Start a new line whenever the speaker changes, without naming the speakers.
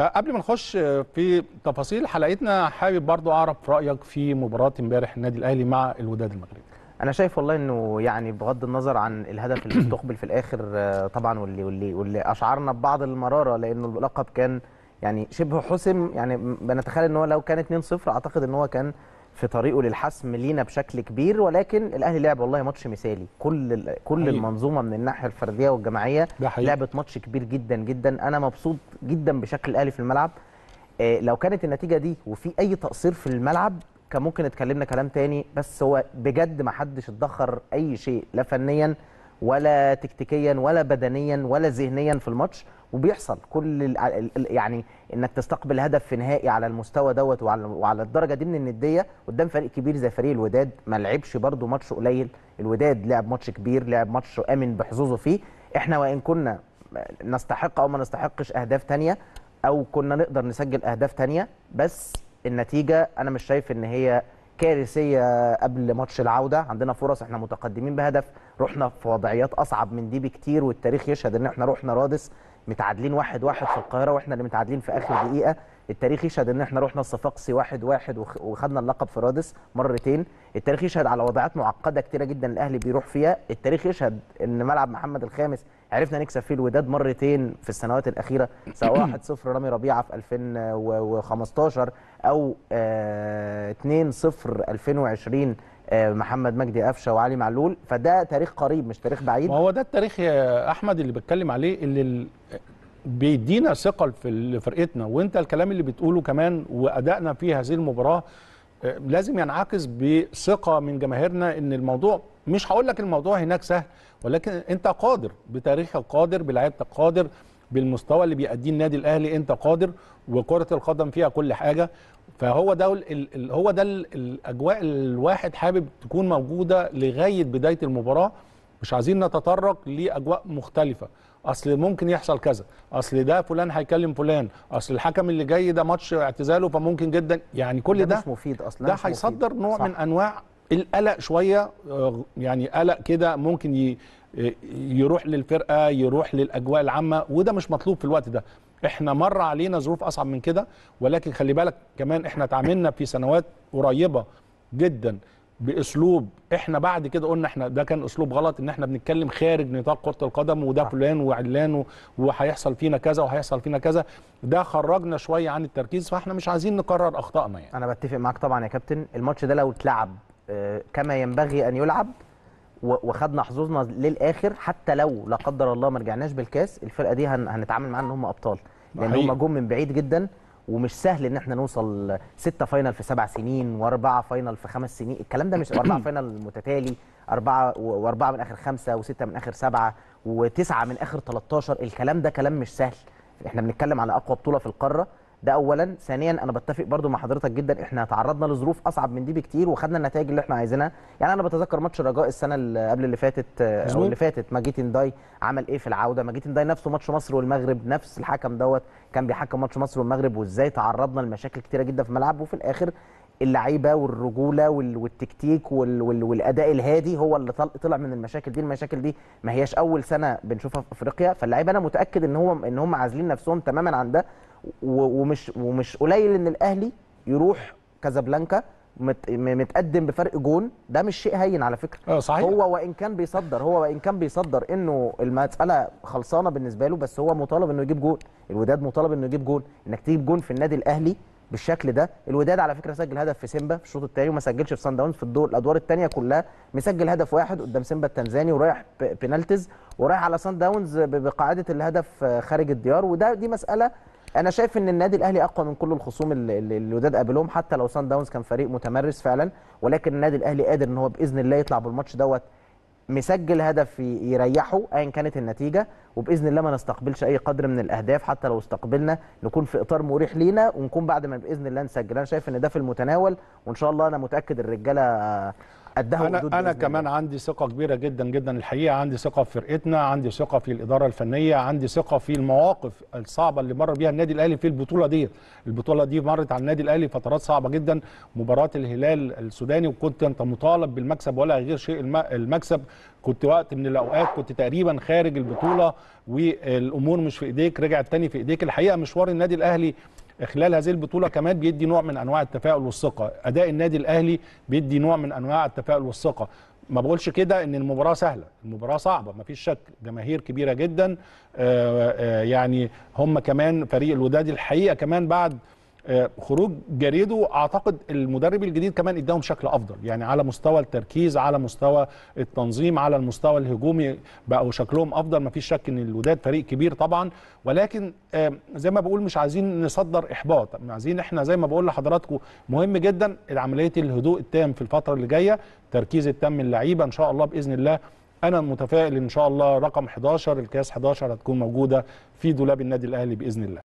آه، قبل ما نخش في تفاصيل حلقتنا حابب برضو اعرف رايك في
مباراه امبارح النادي الاهلي مع الوداد المغربي انا شايف والله انه يعني بغض النظر عن الهدف اللي استقبل في الاخر آه، طبعا واللي واللي واللي اشعرنا ببعض المراره لانه اللقب كان يعني شبه حسم يعني بنتخيل ان هو لو كان 2-0 اعتقد ان هو كان في طريقه للحسم لينا بشكل كبير ولكن الاهلي لعب والله ماتش مثالي كل كل حقيقي. المنظومه من الناحيه الفرديه والجماعيه لعبت ماتش كبير جدا جدا انا مبسوط جدا بشكل الاهلي في الملعب آه لو كانت النتيجه دي وفي اي تقصير في الملعب كان ممكن اتكلمنا كلام تاني بس هو بجد ما حدش اتدخر اي شيء لا فنيا ولا تكتيكيا ولا بدنيا ولا ذهنيا في الماتش وبيحصل كل يعني انك تستقبل هدف في نهائي على المستوى دوت وعلى وعلى الدرجه دي من النديه قدام فريق كبير زي فريق الوداد ما لعبش برده ماتش قليل الوداد لعب ماتش كبير لعب ماتش امن بحظوظه فيه احنا وان كنا نستحق او ما نستحقش اهداف ثانيه او كنا نقدر نسجل اهداف ثانيه بس النتيجه انا مش شايف ان هي كارثيه قبل ماتش العوده عندنا فرص احنا متقدمين بهدف رحنا في وضعيات اصعب من دي بكتير والتاريخ يشهد ان احنا رحنا رادس متعادلين واحد واحد في القاهره واحنا اللي متعادلين في اخر دقيقه التاريخ يشهد ان احنا رحنا الصفاقسي واحد واحد وخدنا اللقب في رادس مرتين التاريخ يشهد على وضعات معقده كتيره جدا الاهلي بيروح فيها التاريخ يشهد ان ملعب محمد الخامس عرفنا نكسب فيه الوداد مرتين في السنوات الاخيره سواء 1-0 رامي ربيعه في 2015 او 2-0 آه، 2020 آه، محمد مجدي قفشه وعلي معلول فده تاريخ قريب مش تاريخ بعيد ما هو
ده التاريخ يا احمد اللي بتكلم عليه اللي بيدينا ثقل في فرقتنا وانت الكلام اللي بتقوله كمان وادائنا في هذه المباراه آه، لازم ينعكس بثقه من جماهيرنا ان الموضوع مش هقول لك الموضوع هناك سهل ولكن انت قادر بتاريخك قادر بلعيبتك قادر بالمستوى اللي بيأديه النادي الاهلي انت قادر وكره القدم فيها كل حاجه فهو ده هو ده الاجواء الواحد حابب تكون موجوده لغايه بدايه المباراه مش عايزين نتطرق لاجواء مختلفه اصل ممكن يحصل كذا اصل ده فلان هيكلم فلان اصل الحكم اللي جاي ده ماتش اعتزاله فممكن جدا يعني كل ده, ده مش مفيد اصلا ده هيصدر نوع صح. من انواع القلق شويه آه، يعني قلق كده ممكن آه، يروح للفرقه يروح للاجواء العامه وده مش مطلوب في الوقت ده احنا مر علينا ظروف اصعب من كده ولكن خلي بالك كمان احنا تعاملنا في سنوات قريبه جدا باسلوب احنا بعد كده قلنا احنا ده كان اسلوب غلط ان احنا بنتكلم خارج نطاق كره القدم وده فلان وعلان وهيحصل فينا كذا وهيحصل فينا كذا
ده خرجنا شويه عن التركيز فاحنا مش عايزين نكرر اخطائنا يعني انا بتفق معاك طبعا يا كابتن الماتش ده لو اتلعب آه، كما ينبغي ان يلعب وخدنا حظوظنا للاخر حتى لو لا قدر الله ما رجعناش بالكاس الفرقه دي هنتعامل معاها ان هم ابطال لان هم جم من بعيد جدا ومش سهل ان احنا نوصل ستة فاينل في سبع سنين واربعه فاينل في خمس سنين الكلام ده مش اربعه فاينل متتالي اربعه واربعه من اخر خمسه وسته من اخر سبعه وتسعه من اخر 13 الكلام ده كلام مش سهل احنا بنتكلم على اقوى بطوله في القاره ده اولا ثانيا انا بتفق برضو مع حضرتك جدا احنا تعرضنا لظروف اصعب من دي بكتير وخدنا النتائج اللي احنا عايزينها يعني انا بتذكر ماتش الرجاء السنه اللي قبل اللي فاتت آه، او اللي فاتت ماجيتن داي عمل ايه في العوده ماجيتن داي نفسه ماتش مصر والمغرب نفس الحكم دوت كان بيحكم ماتش مصر والمغرب وازاي تعرضنا لمشاكل كتيره جدا في الملعب وفي الاخر اللعيبه والرجوله والتكتيك والاداء الهادي هو اللي طلع من المشاكل دي المشاكل دي ما هياش اول سنه بنشوفها في افريقيا فاللعيبه انا متاكد ان هو ان هم عازلين نفسهم تماما عن ده ومش ومش قليل ان الاهلي يروح كازابلانكا متقدم بفرق جون ده مش شيء هين على فكره اه صحيح هو وان كان بيصدر هو وان كان بيصدر انه المساله خلصانه بالنسبه له بس هو مطالب انه يجيب جون الوداد مطالب انه يجيب جون انك تجيب جون في النادي الاهلي بالشكل ده الوداد على فكره سجل هدف في سيمبا في الشوط الثاني وما سجلش في سان داونز في الدور الادوار الثانيه كلها مسجل هدف واحد قدام سيمبا التنزاني ورايح بينالتيز ورايح على سان داونز بقاعده الهدف خارج الديار وده دي مساله انا شايف ان النادي الاهلي اقوى من كل الخصوم اللي الوداد قابلهم حتى لو سان داونز كان فريق متمرس فعلا ولكن النادي الاهلي قادر ان هو باذن الله يطلع بالماتش دوت مسجل هدف يريحه ايا كانت النتيجه وباذن الله ما نستقبلش اي قدر من الاهداف حتى لو استقبلنا نكون في اطار مريح لينا ونكون بعد ما باذن الله نسجل انا شايف ان ده في المتناول وان شاء الله انا متاكد الرجاله قدها أنا, أنا كمان
عندي ثقة كبيرة جدا جدا الحقيقة عندي ثقة في فرقتنا عندي ثقة في الإدارة الفنية عندي ثقة في المواقف الصعبة اللي مر بيها النادي الأهلي في البطولة دي البطولة دي مرت على النادي الأهلي فترات صعبة جدا مباراة الهلال السوداني وكنت أنت مطالب بالمكسب ولا غير شيء المكسب كنت وقت من الأوقات كنت تقريبا خارج البطولة والأمور مش في إيديك رجعت تاني في إيديك الحقيقة مشوار النادي الأهلي خلال هذه البطوله كمان بيدي نوع من انواع التفاؤل والثقه اداء النادي الاهلي بيدي نوع من انواع التفاؤل والثقه ما بقولش كده ان المباراه سهله المباراه صعبه ما فيش شك جماهير كبيره جدا آآ آه، آآ آه، يعني هم كمان فريق الوداد الحقيقه كمان بعد آه، خروج جريدو اعتقد المدرب الجديد كمان اداهم شكل افضل يعني على مستوى التركيز على مستوى التنظيم على المستوى الهجومي بقوا شكلهم افضل ما فيش شك ان الوداد فريق كبير طبعا ولكن آه، زي ما بقول مش عايزين نصدر احباط عايزين احنا زي ما بقول لحضراتكم مهم جدا عمليه الهدوء التام في الفتره اللي جايه تركيز التام اللعيبه ان شاء الله باذن الله انا متفائل ان شاء الله رقم 11 الكاس 11 هتكون موجوده في دولاب النادي الاهلي باذن الله